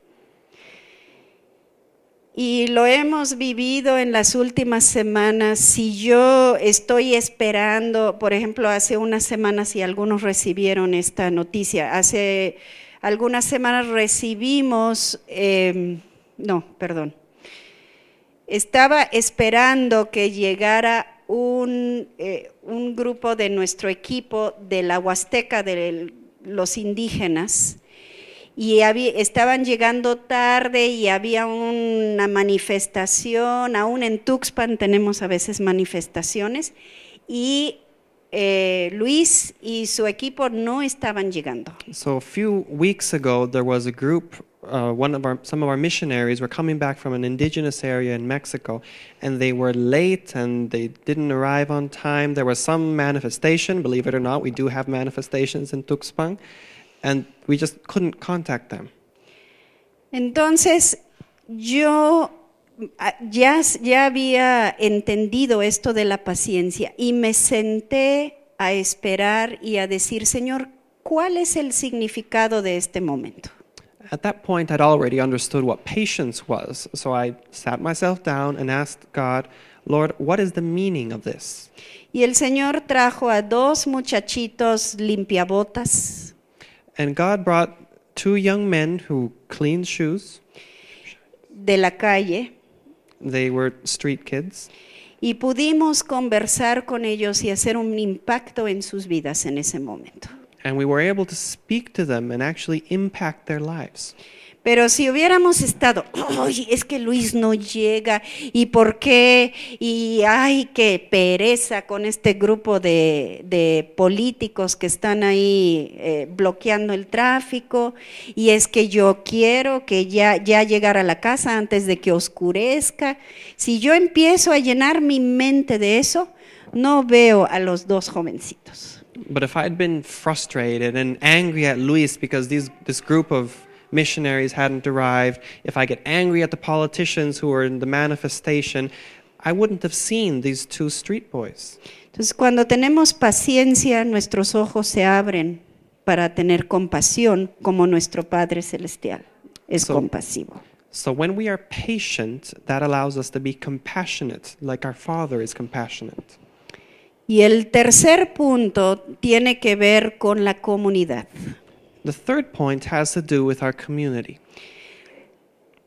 y lo hemos vivido en las últimas semanas. Si yo estoy esperando, por ejemplo, hace unas semanas, si algunos recibieron esta noticia, hace algunas semanas recibimos, em, no, perdón, estaba esperando que llegara un, eh, un grupo de nuestro equipo de la Huasteca, de los indígenas, y estaban llegando tarde y había una manifestación, aún en Tuxpan tenemos a veces manifestaciones, y eh, Luis y su equipo no estaban llegando. So a few weeks ago there was a group uh, one of our, some of our missionaries were coming back from an indigenous area in Mexico, and they were late and they didn't arrive on time. There was some manifestation, believe it or not, we do have manifestations in Tuxpan and we just couldn't contact them. Entonces, yo ah, ya, ya había entendido esto de la paciencia y me senté a esperar y a decir, Señor, ¿cuál es el significado de este momento? At that point, I'd already understood what patience was, so I sat myself down and asked God, Lord, what is the meaning of this? Y el Señor trajo a dos muchachitos limpiabotas. And God brought two young men who cleaned shoes. De la calle. They were street kids. Y pudimos conversar con ellos y hacer un impacto en sus vidas en ese momento. And we were able to speak to them and actually impact their lives. Pero si hubiéramos estado, es que Luis no llega, ¿y por qué? Y ay, que pereza con este grupo de, políticos que están ahí eh, bloqueando el tráfico, y es que yo quiero que ya, ya llegar a la casa antes de que oscurezca. Si yo empiezo a llenar mi mente de eso, no veo a los dos jovencitos. But if I had been frustrated and angry at Luis because this group of missionaries hadn't arrived, if I get angry at the politicians who are in the manifestation, I wouldn't have seen these two street boys. Entonces, cuando tenemos paciencia, nuestros ojos se abren para tener compasión como nuestro Padre Celestial es so, compasivo. So when we are patient, that allows us to be compassionate, like our Father is compassionate. Y el tercer punto tiene que ver con la comunidad. The third point has to do with our community.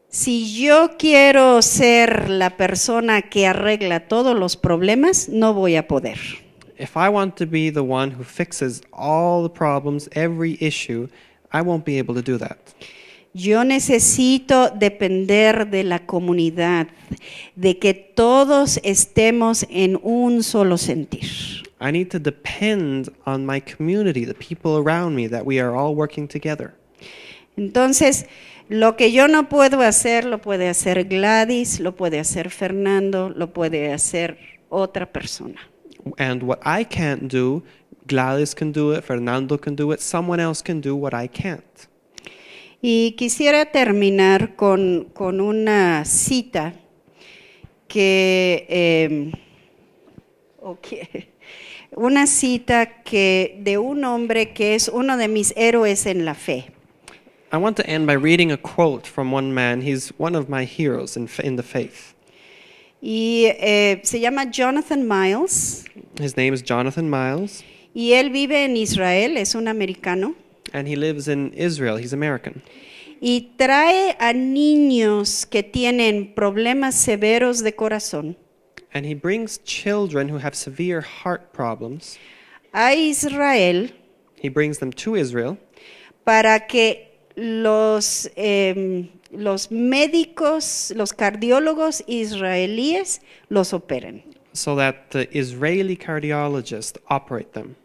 Si yo quiero ser la persona que arregla todos los problemas, no voy a poder. If I want to be the one who fixes all the problems, every issue, I won't be able to do that. Yo necesito depender de la comunidad, de que todos estemos en un solo sentir. I need to depend on my community, the people around me, that we are all working together. Entonces, lo que yo no puedo hacer, lo puede hacer Gladys, lo puede hacer Fernando, lo puede hacer otra persona. And what I can't do, Gladys can do it, Fernando can do it, someone else can do what I can't. Y quisiera terminar con, con una cita que... Eh, em, okay una cita que de un hombre que es uno de mis héroes en la fe. I want to end by reading a quote from one man. He's one of my heroes in, in the faith. Y eh, se llama Jonathan Miles. His name is Jonathan Miles. Y él vive en Israel, es un americano. And he lives in Israel. He's American. Y trae a niños que tienen problemas severos de corazón. And he brings children who have severe heart problems. A Israel. He brings them to Israel. Para que los, eh, los médicos, los cardiólogos israelíes los operen. So that the Israeli cardiologists operate them.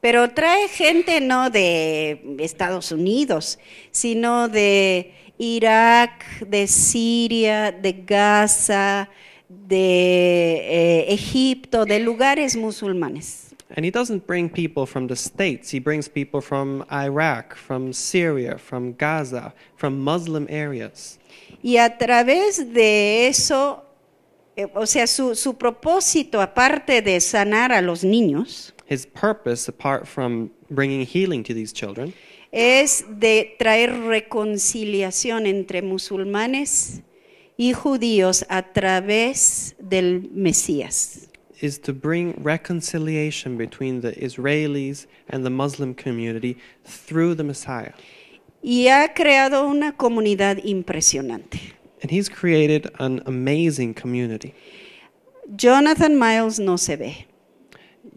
Pero trae gente no de Estados Unidos, sino de Irak, de Siria, de Gaza, de eh, Egipto, de lugares musulmanes. And he doesn't bring people from the States. He brings people from Iraq, from Syria, from Gaza, from Muslim areas. Y a través de eso, eh, o sea, su, su propósito, aparte de sanar a los niños, His purpose, apart from bringing healing to these children, es de traer reconciliación entre musulmanes y judíos a través del Mesías. is to bring reconciliation between the Israelis and the Muslim community through the Messiah. Y ha creado una comunidad impresionante. And he's created an amazing community. Jonathan Miles no se ve.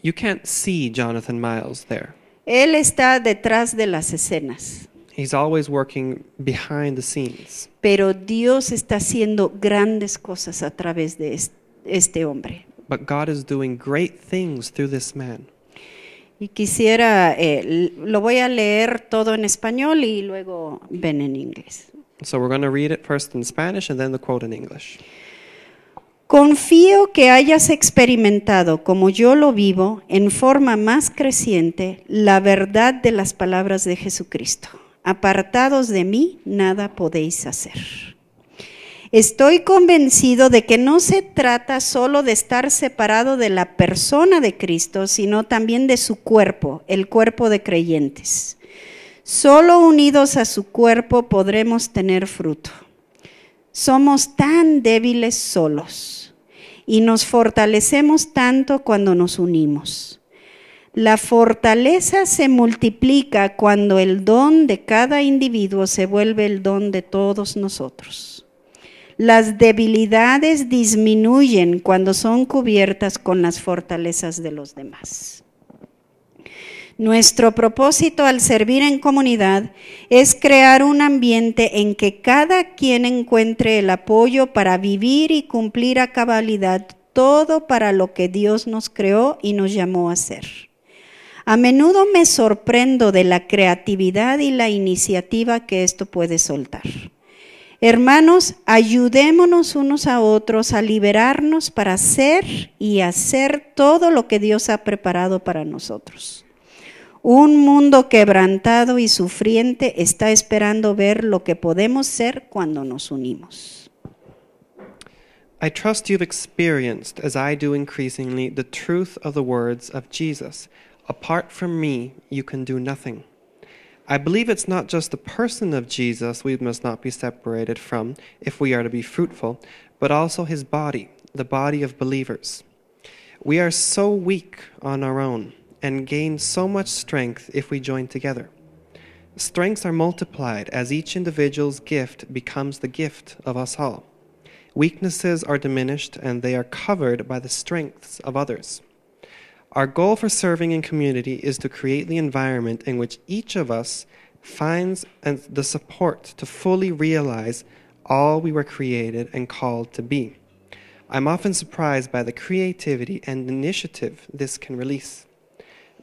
You can't see Jonathan Miles there. Él está detrás de las escenas. He's always working behind the scenes. Pero Dios está haciendo grandes cosas a través de este, hombre. God is doing great things through this man. Y quisiera, eh, lo voy a leer todo en español y luego ven en inglés. So we're going to read it first in Spanish and then the quote in English. Confío que hayas experimentado, como yo lo vivo, en forma más creciente, la verdad de las palabras de Jesucristo apartados de mí, nada podéis hacer. Estoy convencido de que no se trata solo de estar separado de la persona de Cristo, sino también de su cuerpo, el cuerpo de creyentes. Solo unidos a su cuerpo podremos tener fruto. Somos tan débiles solos y nos fortalecemos tanto cuando nos unimos. La fortaleza se multiplica cuando el don de cada individuo se vuelve el don de todos nosotros. Las debilidades disminuyen cuando son cubiertas con las fortalezas de los demás. Nuestro propósito al servir en comunidad es crear un ambiente en que cada quien encuentre el apoyo para vivir y cumplir a cabalidad todo para lo que Dios nos creó y nos llamó a ser. A menudo me sorprendo de la creatividad y la iniciativa que esto puede soltar. Hermanos, ayudémonos unos a otros a liberarnos para ser y hacer todo lo que Dios ha preparado para nosotros. Un mundo quebrantado y sufriente está esperando ver lo que podemos ser cuando nos unimos. I trust you've experienced, as I do increasingly, the truth of the words of Jesus. Apart from me, you can do nothing. I believe it's not just the person of Jesus we must not be separated from if we are to be fruitful, but also his body, the body of believers. We are so weak on our own and gain so much strength if we join together. Strengths are multiplied as each individual's gift becomes the gift of us all. Weaknesses are diminished and they are covered by the strengths of others. Our goal for serving in community is to create the environment in which each of us finds the support to fully realize all we were created and called to be. I'm often surprised by the creativity and initiative this can release.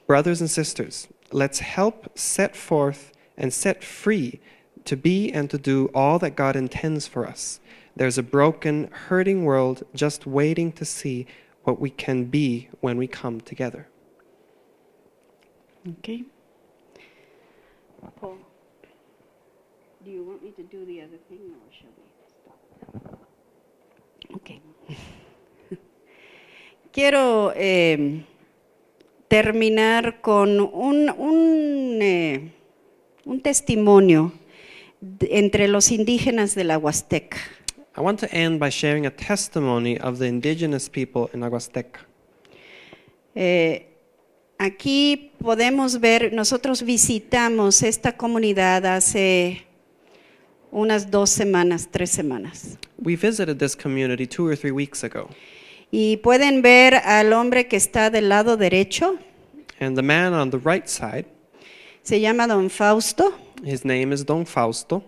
Brothers and sisters, let's help set forth and set free to be and to do all that God intends for us. There's a broken, hurting world just waiting to see what we can be when we come together. Okay. Paul, do you want me to do the other thing or shall we stop? Okay. Quiero eh, terminar con un, un, eh, un testimonio entre los indígenas de la Huasteca. I want to end by sharing a testimony of the indigenous people in Aguasteca. Eh, aquí podemos ver, nosotros visitamos esta comunidad hace unas dos semanas, tres semanas. We visited this community two or three weeks ago. Y pueden ver al hombre que está del lado derecho. And the man on the right side. Se llama Don Fausto. His name is Don Fausto.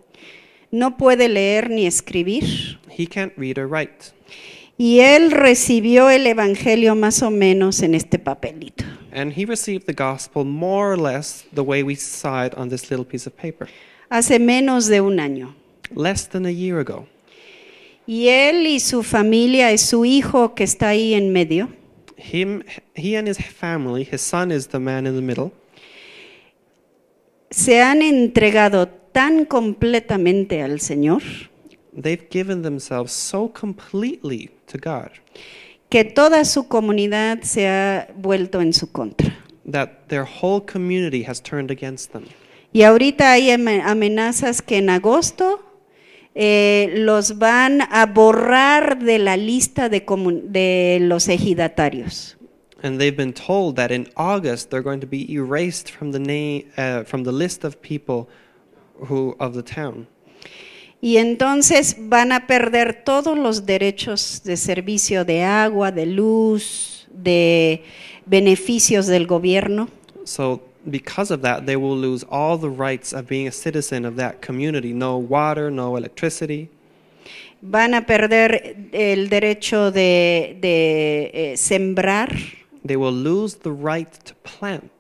no puede leer ni escribir. He can't read or write. Y él recibió el evangelio más o menos en este papelito. And he received the gospel more or less the way we saw it on this little piece of paper. Hace menos de un año. Less than a year ago. Y él y su familia y su hijo que está ahí en medio. Him, he and his family, his son is the man in the middle. Se han entregado tan completamente al Señor They've given themselves so completely to God que toda su comunidad se ha vuelto en su contra. that their whole community has turned against them. Y ahorita hay amenazas que en agosto eh, los van a borrar de la lista de, de los ejidatarios. And they've been told that in August they're going to be erased from the, name eh, from the list of people who, of the town. Y entonces van a perder todos los derechos de servicio de agua, de luz, de beneficios del gobierno. So because of that, they will lose all the rights of being a citizen of that community. No water, no electricity. Van a perder el derecho de, de eh, sembrar. They will lose the right to plant.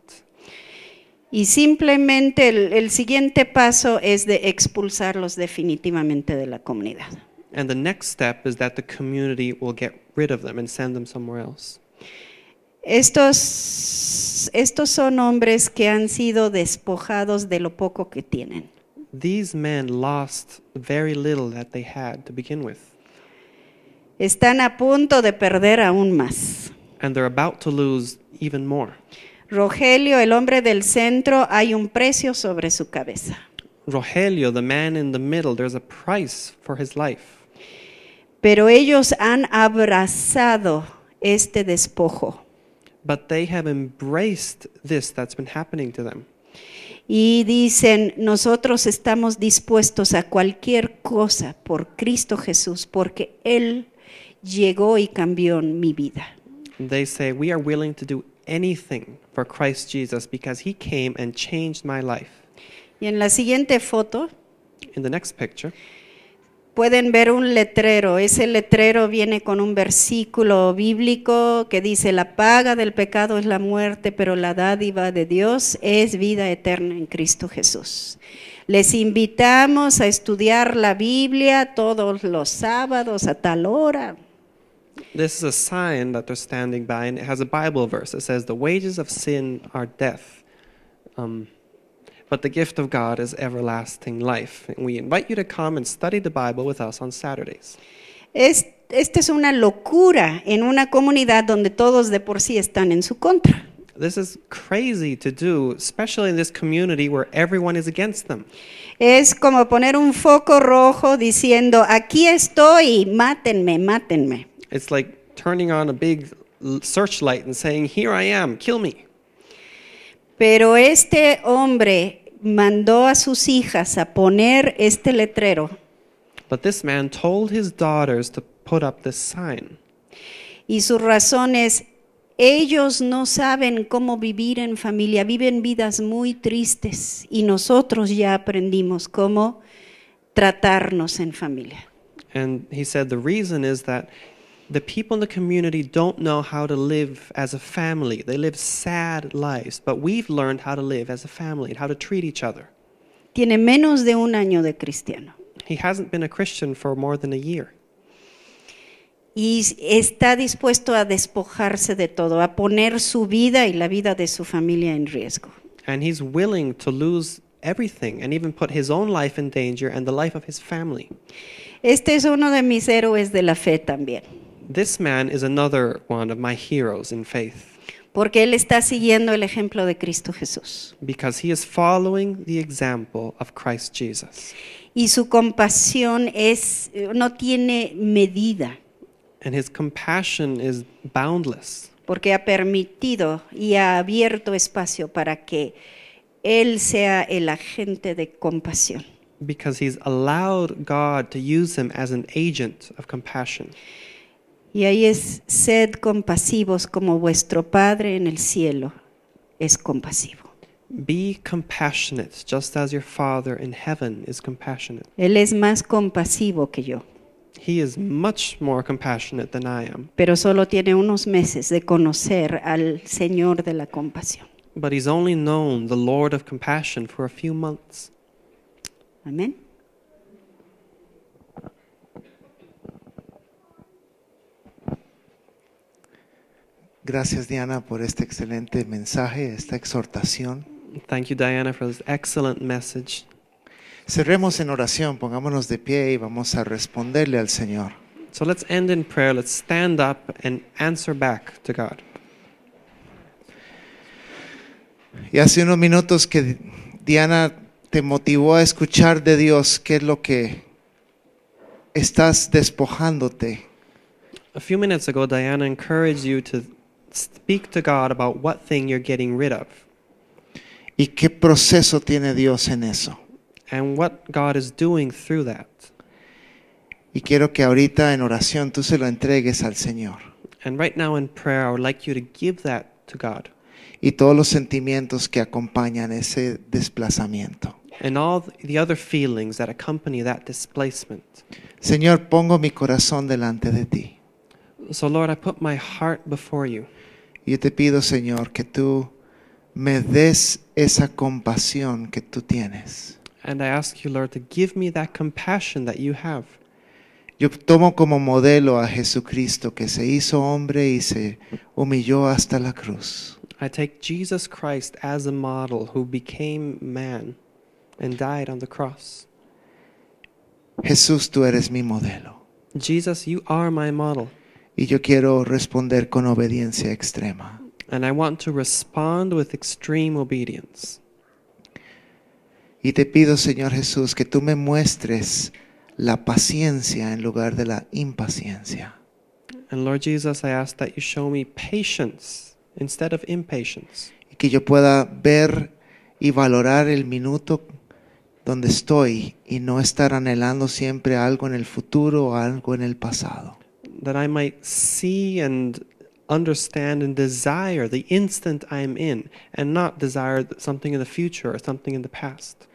Y simplemente el, el siguiente paso es de expulsarlos definitivamente de la comunidad. And the next step is that the community will get rid of them and send them somewhere else. Estos, estos son hombres que han sido despojados de lo poco que tienen. These men lost very little that they had to begin with. Están a punto de perder aún más. And they're about to lose even more. Rogelio, el hombre del centro, hay un precio sobre su cabeza. Rogelio, the man in the middle, there's a price for his life. Pero ellos han abrazado este despojo. But they have embraced this that's been happening to them. Y dicen, nosotros estamos dispuestos a cualquier cosa por Cristo Jesús, porque Él llegó y cambió mi vida. They say, we are willing to do anything my life. Y en la siguiente foto pueden ver un letrero. Ese letrero viene con un versículo bíblico que dice, la paga del pecado es la muerte, pero la dádiva de Dios es vida eterna en Cristo Jesús. Les invitamos a estudiar la Biblia todos los sábados a tal hora. This is a sign that they're standing by, and it has a Bible verse. that says, The wages of sin are death, um, but the gift of God is everlasting life. And we invite you to come and study the Bible with us on Saturdays. esta es una locura en una comunidad donde todos de por sí están en su contra. This is crazy to do, especially in this community where everyone is against them. Es como poner un foco rojo diciendo, aquí estoy, mátenme, mátenme. It's like turning on a big searchlight and saying, Here I am, kill me. Pero este hombre mandó a sus hijas a poner este letrero. But this man told his daughters to put up this sign. Y sus razones, ellos no saben cómo vivir en familia, viven vidas muy tristes y nosotros ya aprendimos cómo tratarnos en familia. And he said the reason is that the people in the community don't know how to live as a family. They live sad lives, but we've learned how to live as a family and how to treat each other. Tiene menos de un año de cristiano. He hasn't been a Christian for more than a year. y está dispuesto a despojarse de todo, a poner su vida y la vida de su familia en riesgo. And he's willing to lose everything and even put his own life in danger and the life of his family. Este es uno de mis héroes de la fe también. This man is another one of my heroes in faith. Porque él está siguiendo el ejemplo de Cristo Jesús. Because he is following the example of Christ Jesus. Y su compasión es no tiene medida. And his compassion is boundless. Porque ha permitido y ha abierto espacio para que él sea el agente de compasión. Because he's allowed God to use him as an agent of compassion. Y ahí es, sed compasivos como vuestro Padre en el cielo es compasivo. Be compassionate, just as your Father in heaven is compassionate. Él es más compasivo que yo. He is much more compassionate than I am. Pero solo tiene unos meses de conocer al Señor de la compasión. But he's only known the Lord of compassion for a few months. Amén. Gracias Diana por este excelente mensaje, esta exhortación. Thank you Diana for this excellent message. Cerremos en oración, pongámonos de pie y vamos a responderle al Señor. So let's end in prayer. Let's stand up and answer back to God. Y hace unos minutos que Diana te motivó a escuchar de Dios qué es lo que estás despojándote. A few minutes ago Diana encouraged you to Speak to God about what thing you're getting rid of. ¿Y qué proceso tiene Dios en eso? And what God is doing through that. Y quiero que ahorita en oración tú se lo entregues al Señor. And right now in prayer I would like you to give that to God. Y todos los sentimientos que acompañan ese desplazamiento. And all the other feelings that accompany that displacement. Señor, pongo mi corazón delante de ti. So Lord, I put my heart before you. Y yo te pido, Señor, que tú me des esa compasión que tú tienes. And I ask you, Lord, to give me that compassion that you have. Yo tomo como modelo a Jesucristo que se hizo hombre y se humilló hasta la cruz. I take Jesus Christ as a model who became man and died on the cross. Jesús, tú eres mi modelo. Jesus, you are my model. Y yo quiero responder con obediencia extrema. Y te pido, Señor Jesús, que tú me muestres la paciencia en lugar de la impaciencia. Y que yo pueda ver y valorar el minuto donde estoy y no estar anhelando siempre algo en el futuro o algo en el pasado. that I might see and understand and desire the instant I'm in and not desire something in the future or something in the past.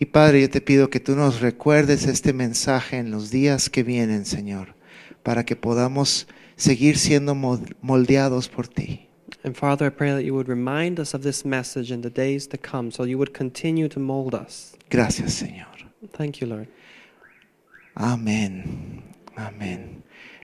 Y Padre, yo te pido que tú nos recuerdes este mensaje en los días que vienen, Señor, para que podamos seguir siendo moldeados por ti. And Father, I pray that you would remind us of this message in the days to come, so you would continue to mold us. Gracias, Señor. Thank you, Lord. Amén. Amén.